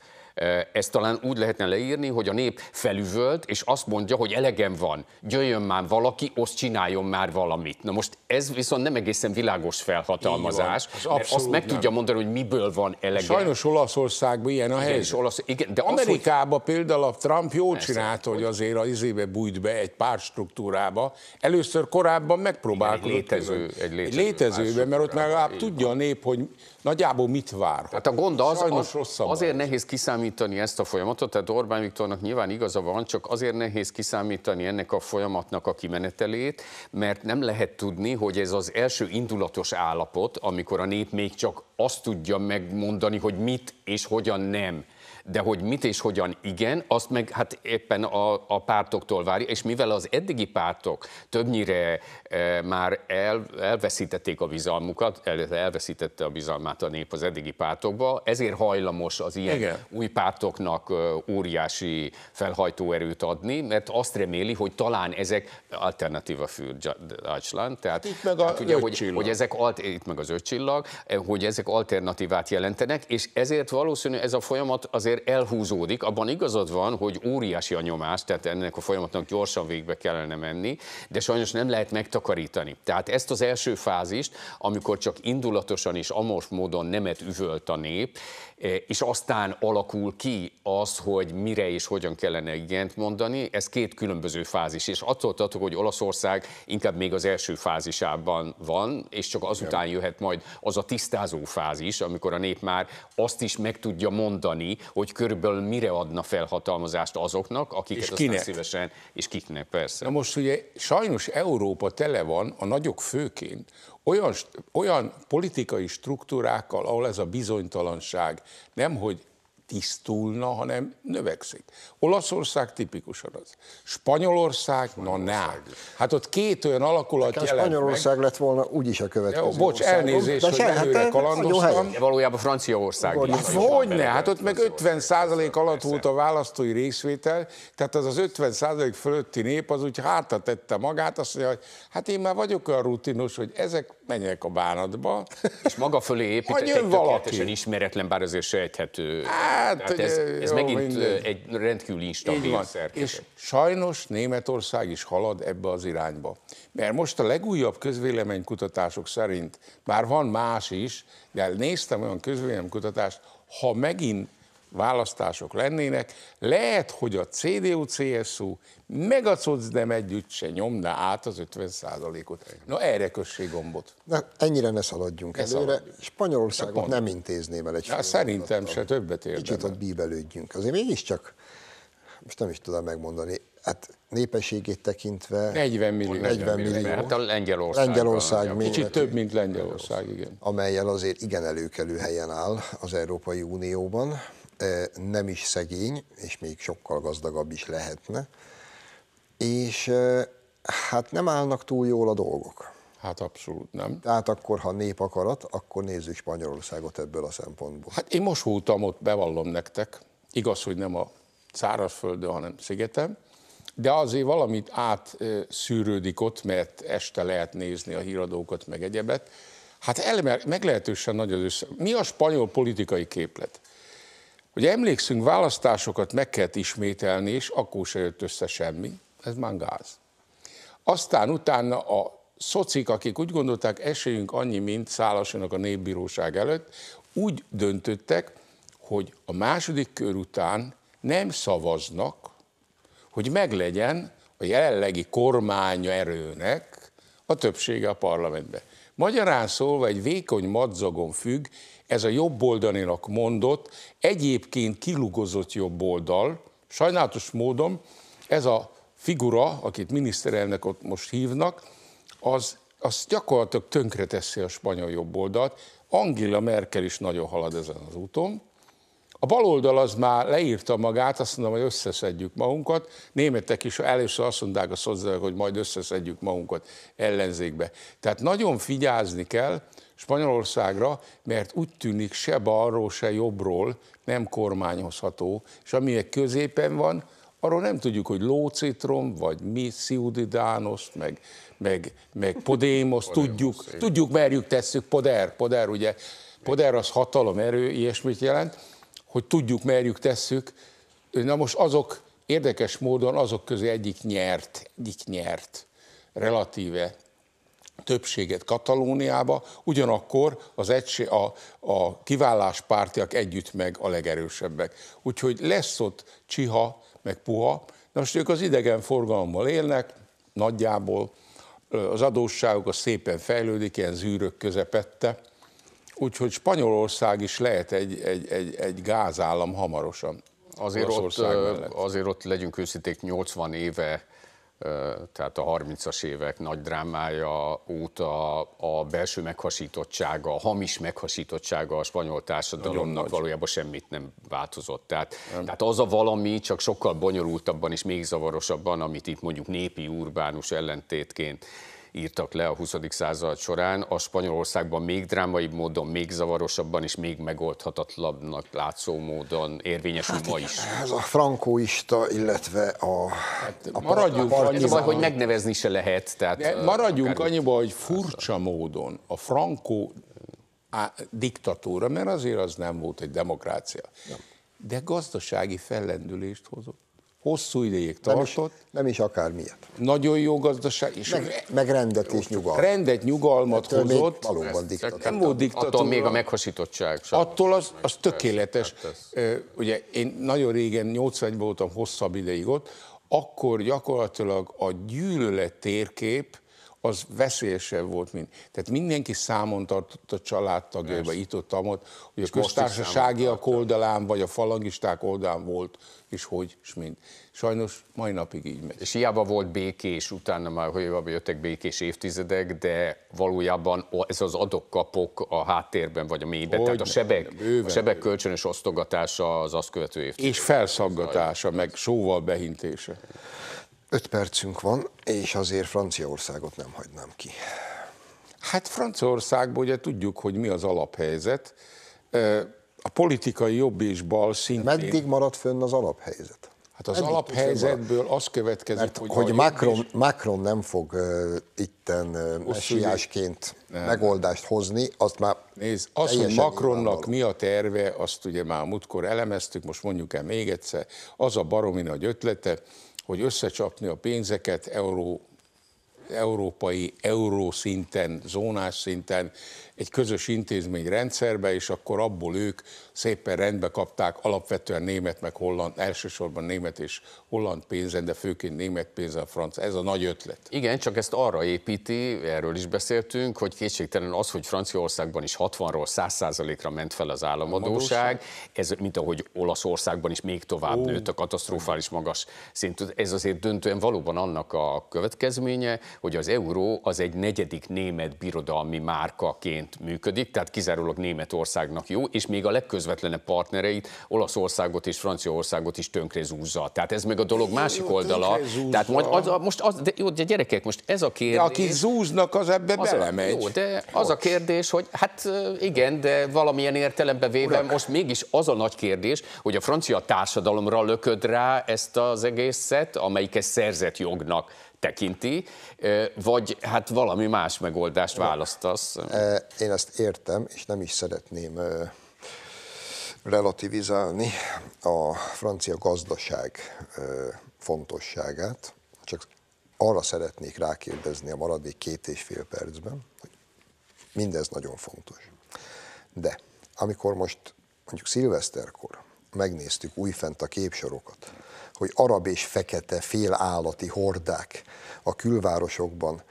Speaker 2: ezt talán úgy lehetne leírni, hogy a nép felüvölt, és azt mondja, hogy elegem van, gyöjjön már valaki, azt csináljon már valamit. Na most ez viszont nem egészen világos felhatalmazás, az mert azt meg nem. tudja
Speaker 4: mondani, hogy miből van elege. Sajnos Olaszországban ilyen a helyzet. Olasz, igen, de Amerikában hogy... például a Trump jól csinálta, hogy azért az izébe bújt be egy pár struktúrába. Először korábban megpróbálkozott. Egy létező, egy létező, létező mert ott már tudja a nép, hogy nagyjából mit vár? Tehát a gond az, az, az azért nehéz kiszámítani ezt a folyamatot, tehát Orbán
Speaker 2: Viktornak nyilván igaza van, csak azért nehéz kiszámítani ennek a folyamatnak a kimenetelét, mert nem lehet tudni, hogy ez az első indulatos állapot, amikor a nép még csak azt tudja megmondani, hogy mit és hogyan nem de hogy mit és hogyan igen, azt meg hát éppen a, a pártoktól várja, és mivel az eddigi pártok többnyire e, már el, elveszítették a bizalmukat, el, elveszítette a bizalmát a nép az eddigi pártokba, ezért hajlamos az ilyen igen. új pártoknak e, óriási felhajtóerőt adni, mert azt reméli, hogy talán ezek alternatíva für Deutschland, tehát itt meg a hát ugye, hogy, hogy ezek alt, itt meg az öt csillag, e, hogy ezek alternatívát jelentenek, és ezért valószínű ez a folyamat azért azért elhúzódik. Abban igazad van, hogy óriási a nyomás, tehát ennek a folyamatnak gyorsan végbe kellene menni, de sajnos nem lehet megtakarítani. Tehát ezt az első fázist, amikor csak indulatosan és amorf módon nemet üvölt a nép, eh, és aztán alakul ki az, hogy mire és hogyan kellene igent mondani, ez két különböző fázis, és attól tartok, hogy Olaszország inkább még az első fázisában van, és csak azután jöhet majd az a tisztázó fázis, amikor a nép már azt is meg tudja mondani, hogy hogy körülbelül mire adna felhatalmazást azoknak, akiket és aztán kinek? szívesen, és kiknek persze.
Speaker 4: Na most ugye sajnos Európa tele van, a nagyok főként, olyan, olyan politikai struktúrákkal, ahol ez a bizonytalanság nem, hogy tisztulna, hanem növekszik. Olaszország tipikusan az. Spanyolország, Spanyolország. na ne. Hát ott két olyan alakulat jelent Spanyolország
Speaker 3: meg. lett volna úgyis a következő ja, Bocs, elnézést, hogy se, előre hát kalandoztam.
Speaker 4: Valójában Franciaország. Hogy hogyne, hát ott meg 50 százalék alatt volt a választói részvétel, tehát az az 50 százalék fölötti nép az úgy hátra tette magát, azt mondja, hogy hát én már vagyok olyan rutinos, hogy ezek menjek a bánatba. És maga fölé építettek valaki.
Speaker 2: ismeretlen, bár azért sejthető. Hát, Tehát ez, ez jó, megint mindegy. egy rendkívül
Speaker 4: instabil És sajnos Németország is halad ebbe az irányba. Mert most a legújabb közvéleménykutatások szerint, már van más is, de néztem olyan közvéleménykutatást, ha megint választások lennének, lehet, hogy a CDU-CSU meg a COCDEM együtt se nyomná át az
Speaker 3: 50%-ot. Na erre kössé gombot. Na, ennyire ne szaladjunk ne előre. Szaladjunk. Spanyolországot nem intézném el egy Na, Szerintem se többet érdemel. Kicsit ott bíbelődjünk. Azért mégiscsak, most nem is tudom megmondani, hát népességét tekintve 40 millió. 40 millió. millió. Hát a Lengyelország. Lengyelország a kicsit több, mint Lengyelország, igen. Amelyel azért igen előkelő helyen áll az Európai Unióban nem is szegény, és még sokkal gazdagabb is lehetne, és hát nem állnak túl jól a dolgok. Hát abszolút nem. Tehát akkor, ha nép akarat, akkor nézzük Spanyolországot ebből a szempontból.
Speaker 4: Hát én most húltam ott, bevallom nektek, igaz, hogy nem a szárazföldön, hanem szigetem, de azért valamit átszűrődik ott, mert este lehet nézni a híradókat, meg egyebet. Hát elmer, meglehetősen nagy az össze. Mi a spanyol politikai képlet? hogy emlékszünk, választásokat meg kellett ismételni, és akkor se jött össze semmi, ez már gáz. Aztán utána a szocik, akik úgy gondolták, esélyünk annyi, mint Szálasának a népbíróság előtt, úgy döntöttek, hogy a második kör után nem szavaznak, hogy meglegyen a jelenlegi kormány erőnek a többsége a parlamentben. Magyarán szólva egy vékony madzagon függ, ez a jobboldalinak mondott, egyébként kilugozott jobboldal, sajnálatos módon ez a figura, akit miniszterelnök ott most hívnak, az, az gyakorlatilag tönkreteszi a spanyol jobboldalt. Angela Merkel is nagyon halad ezen az úton, a baloldal az már leírta magát, azt mondom, hogy összeszedjük magunkat. Németek is először azt mondták a szociálisok, hogy majd összeszedjük magunkat ellenzékbe. Tehát nagyon figyelni kell Spanyolországra, mert úgy tűnik se balról, se jobbról nem kormányozható, és ami középen van, arról nem tudjuk, hogy lócitrom, vagy mi, Ciudidános, meg, meg, meg Podémos, tudjuk, tudjuk, merjük, tesszük, Poder, Poder ugye, Poder az hatalom, erő, ilyesmit jelent, hogy tudjuk, merjük, tesszük. Na most azok érdekes módon azok közé egyik nyert, egyik nyert relatíve többséget Katalóniába, ugyanakkor az egység, a, a kiváláspártiak együtt meg a legerősebbek. Úgyhogy lesz ott csiha, meg puha. Na most ők az idegen forgalommal élnek, nagyjából az adósságuk a szépen fejlődik, ilyen zűrök közepette, úgyhogy Spanyolország is lehet egy, egy, egy, egy gázállam hamarosan. Azért ott,
Speaker 2: azért ott legyünk őszinték 80 éve, tehát a 30-as évek nagy drámája óta a belső meghasítottsága, a hamis meghasítottsága a spanyol társadalomnak valójában semmit nem változott. Tehát, nem. tehát az a valami csak sokkal bonyolultabban és még zavarosabban, amit itt mondjuk népi urbánus ellentétként írtak le a 20. század során. A Spanyolországban még drámaibb módon, még zavarosabban és még megoldhatatlanabbnak látszó módon érvényesül hát ma is.
Speaker 3: Ez a frankóista, illetve a, hát a Maradjunk a hogy
Speaker 2: megnevezni se lehet. Tehát, De maradjunk
Speaker 4: annyiba, hogy furcsa módon a frankó diktatúra, mert azért az nem volt egy demokrácia, ja. de gazdasági fellendülést hozott hosszú ideig tartott. Nem is, nem is akármilyet. Nagyon jó gazdaság. És meg, meg rendet és nyugalmat. Rendet, nyugalmat Ettől hozott. Valóban diktatúra. Nem volt diktatúra. Attól még a meghasítottság sem. Attól az, az hát tökéletes. Hát Ö, ugye én nagyon régen, 81-ben voltam hosszabb ideig ott, akkor gyakorlatilag a gyűlölet térkép az veszélyesebb volt, mint. Tehát mindenki számon tartott a családtagjaiba, itt ott, amott, hogy és a köztársaságiak oldalán, vagy a falangisták oldalán volt, és hogy, és mind. Sajnos mai napig így megy. És hiába volt békés, utána már hogy jöttek békés
Speaker 2: évtizedek, de valójában ez az adok-kapok a háttérben, vagy a mélyben, hogy tehát ne, a sebek, bőven, a sebek kölcsönös osztogatása az azt követő
Speaker 3: évtizedek. És felszaggatása, szóval- meg szóval behintése. Öt percünk van, és azért Franciaországot nem
Speaker 4: hagynám ki. Hát Franciaországban ugye tudjuk, hogy mi az alaphelyzet.
Speaker 3: A politikai jobb és bal szintén... Meddig maradt fönn az alaphelyzet? Hát az Meddig alaphelyzetből
Speaker 4: az következik, Mert, hogy... Hogy Macron,
Speaker 3: és... Macron nem fog uh, itten uh, messiásként megoldást hozni, azt már Nézd, az, hogy Macronnak
Speaker 4: mi a terve, azt ugye már múltkor elemeztük, most mondjuk el még egyszer, az a baromi nagy ötlete, hogy összecsapni a pénzeket euró európai, euró szinten, zónás szinten egy közös rendszerbe és akkor abból ők szépen rendbe kapták alapvetően német, meg holland, elsősorban német és holland pénzen, de főként német pénzen franc. Ez a nagy ötlet. Igen, csak ezt arra építi,
Speaker 2: erről is beszéltünk, hogy kétségtelen az, hogy Franciaországban is 60-ról 100%-ra ment fel az államadóság, ez, mint ahogy Olaszországban is még tovább Ó. nőtt a katasztrofális magas szint. Ez azért döntően valóban annak a következménye, hogy az euró az egy negyedik német birodalmi márkaként működik, tehát kizárólag Németországnak jó, és még a legközvetlenebb partnereit, Olaszországot és Franciaországot is tönkre zúzza. Tehát ez meg a dolog másik jó, oldala. Tehát majd az, a, most az, de, jó, de gyerekek, most ez a kérdés... De akik
Speaker 4: zúznak, az ebbe az belemegy. Jó, de
Speaker 2: az a kérdés, hogy hát igen, de valamilyen értelembe véve Urak. most mégis az a nagy kérdés, hogy a francia társadalomra lököd rá ezt az egészet, amelyik ezt szerzett jognak tekinti, vagy hát valami más megoldást választasz?
Speaker 3: Én ezt értem, és nem is szeretném relativizálni a francia gazdaság fontosságát, csak arra szeretnék rákérdezni a maradék két és fél percben, hogy mindez nagyon fontos. De amikor most mondjuk szilveszterkor megnéztük újfent a képsorokat, hogy arab és fekete félállati hordák a külvárosokban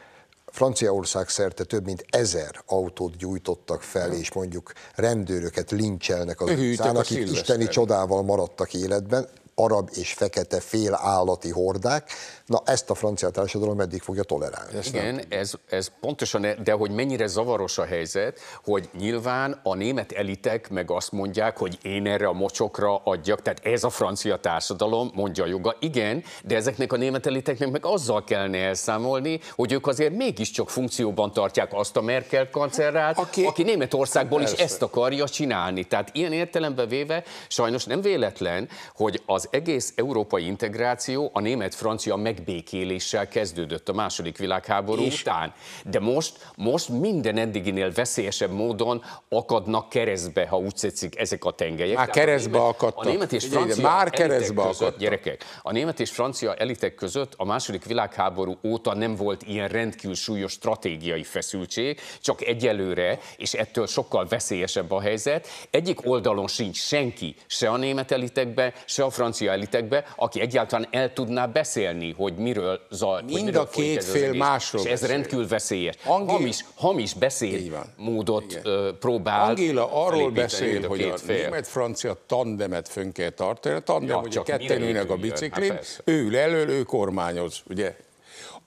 Speaker 3: Franciaország szerte több mint ezer autót gyújtottak fel, és mondjuk rendőröket lincselnek az utcán, akik isteni csodával maradtak életben, arab és fekete félállati hordák, Na ezt a francia társadalom meddig fogja tolerálni. Ezt Igen,
Speaker 2: ez, ez pontosan, e- de hogy mennyire zavaros a helyzet, hogy nyilván a német elitek meg azt mondják, hogy én erre a mocsokra adjak, tehát ez a francia társadalom, mondja a joga. Igen, de ezeknek a német eliteknek meg azzal kellene elszámolni, hogy ők azért mégiscsak funkcióban tartják azt a Merkel kancellárt, hát, aki, aki Németországból is ezt akarja csinálni. Tehát ilyen értelemben véve sajnos nem véletlen, hogy az egész európai integráció a német-francia meg megbékéléssel kezdődött a második világháború és? után. De most, most minden eddiginél veszélyesebb módon akadnak keresztbe, ha úgy tetszik, ezek a tengelyek. Már keresztbe a akadtak. A német és francia Ugye, már keresztbe között, akadtak. Gyerekek, a német és francia elitek között a második világháború óta nem volt ilyen rendkívül súlyos stratégiai feszültség, csak egyelőre, és ettől sokkal veszélyesebb a helyzet, egyik oldalon sincs senki, se a német elitekbe, se a francia elitekbe, aki egyáltalán el tudná beszélni, hogy hogy miről zajlik. Mind miről a két fél másról. És ez rendkívül veszélyes. Angél... Hamis, hamis beszédmódot próbál. Angéla arról beszél, hogy a, a
Speaker 4: német-francia tandemet fönn kell tartani. A tandem, ja, hogy csak ketten ülnek a hát biciklin, hát ő ül elől, ő kormányoz. Ugye?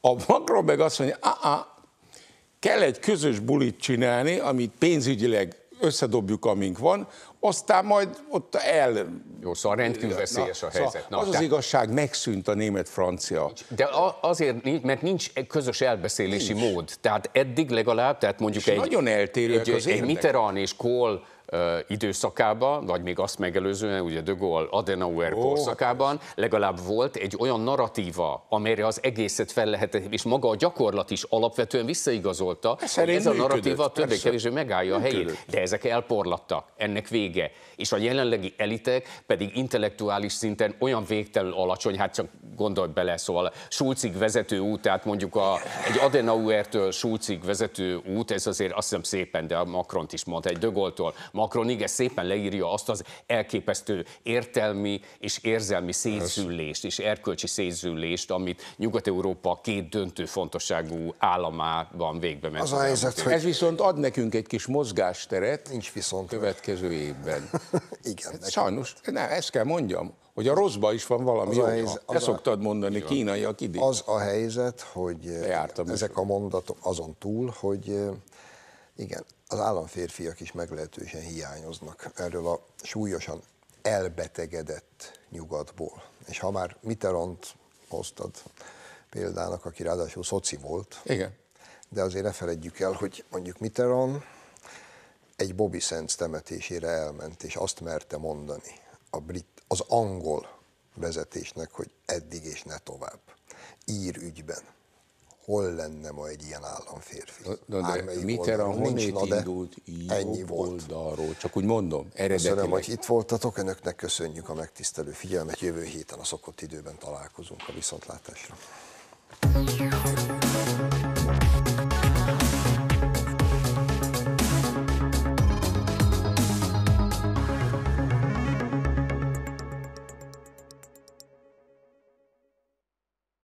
Speaker 4: A Macron meg azt mondja, a kell egy közös bulit csinálni, amit pénzügyileg összedobjuk, amink van, aztán majd ott el... Jó, szóval rendkívül veszélyes Na, a szóval helyzet. Szóval Na, az tehát... az igazság, megszűnt a német-francia. De
Speaker 2: azért mert nincs közös elbeszélési nincs. mód. Tehát eddig legalább, tehát mondjuk és egy... nagyon eltérőek egy, az egy Mitterrand és Kohl időszakában, vagy még azt megelőzően, ugye de Gaulle Adenauer oh, korszakában hát legalább volt egy olyan narratíva, amelyre az egészet fel lehet és maga a gyakorlat is alapvetően visszaigazolta, ez hogy ez a narratíva többé-kevésbé megállja működött. a helyét. De ezek elporlattak, ennek vége. És a jelenlegi elitek pedig intellektuális szinten olyan végtelen alacsony, hát csak gondolj bele, szóval Schulzig vezető út, tehát mondjuk a, egy Adenauertől Schulzig vezető út, ez azért azt hiszem szépen, de a Macront is mondta, egy Dögoltól Macron igen, szépen leírja azt az elképesztő értelmi és érzelmi szétszüllést és erkölcsi szétszüllést, amit Nyugat-Európa két döntő fontosságú államában végbe
Speaker 4: ment. Az a helyzet, hogy... Ez viszont ad nekünk egy kis mozgásteret Nincs viszont. következő évben. igen. Hát sajnos, nem, ezt kell mondjam, hogy a rosszba is van valami az a Helyzet, az Ezt szoktad mondani, van. kínaiak idén. Az
Speaker 3: a helyzet, hogy eh, ezek a mondatok azon túl, hogy eh, igen, az államférfiak is meglehetősen hiányoznak erről a súlyosan elbetegedett nyugatból. És ha már Mitterrand hoztad példának, aki ráadásul szoci volt, Igen. de azért ne feledjük el, hogy mondjuk Mitterrand egy Bobby Sands temetésére elment, és azt merte mondani a brit, az angol vezetésnek, hogy eddig és ne tovább. Ír ügyben hol lenne ma egy ilyen államférfi? Na, de Ármelyik Mitterrand honnét na, de indult ennyi volt. oldalról? Csak úgy mondom, eredetileg. Köszönöm, hogy itt voltatok, önöknek köszönjük a megtisztelő figyelmet. Jövő héten a szokott időben találkozunk a viszontlátásra.